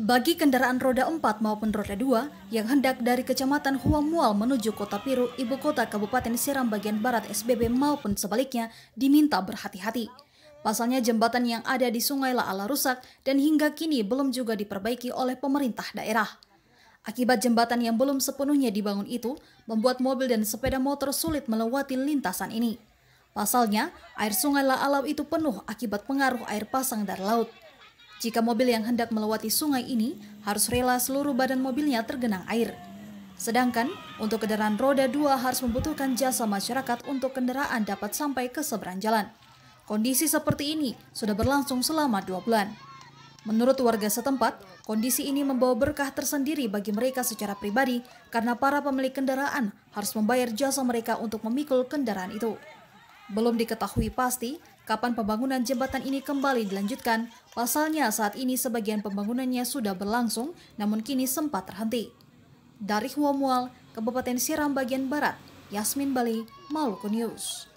Bagi kendaraan roda 4 maupun roda 2 yang hendak dari kecamatan Huamual menuju Kota Piru, ibu kota Kabupaten Seram bagian barat SBB maupun sebaliknya diminta berhati-hati. Pasalnya jembatan yang ada di Sungai Laala rusak dan hingga kini belum juga diperbaiki oleh pemerintah daerah. Akibat jembatan yang belum sepenuhnya dibangun itu, membuat mobil dan sepeda motor sulit melewati lintasan ini. Pasalnya, air sungai Laalau itu penuh akibat pengaruh air pasang dari laut. Jika mobil yang hendak melewati sungai ini harus rela seluruh badan mobilnya tergenang air. Sedangkan untuk kendaraan roda dua harus membutuhkan jasa masyarakat untuk kendaraan dapat sampai ke seberang jalan. Kondisi seperti ini sudah berlangsung selama dua bulan. Menurut warga setempat, kondisi ini membawa berkah tersendiri bagi mereka secara pribadi karena para pemilik kendaraan harus membayar jasa mereka untuk memikul kendaraan itu. Belum diketahui pasti kapan pembangunan jembatan ini kembali dilanjutkan. Pasalnya saat ini sebagian pembangunannya sudah berlangsung, namun kini sempat terhenti. Dari Huomual, Kabupaten Siram bagian Barat, Yasmin Bali, Maluku News.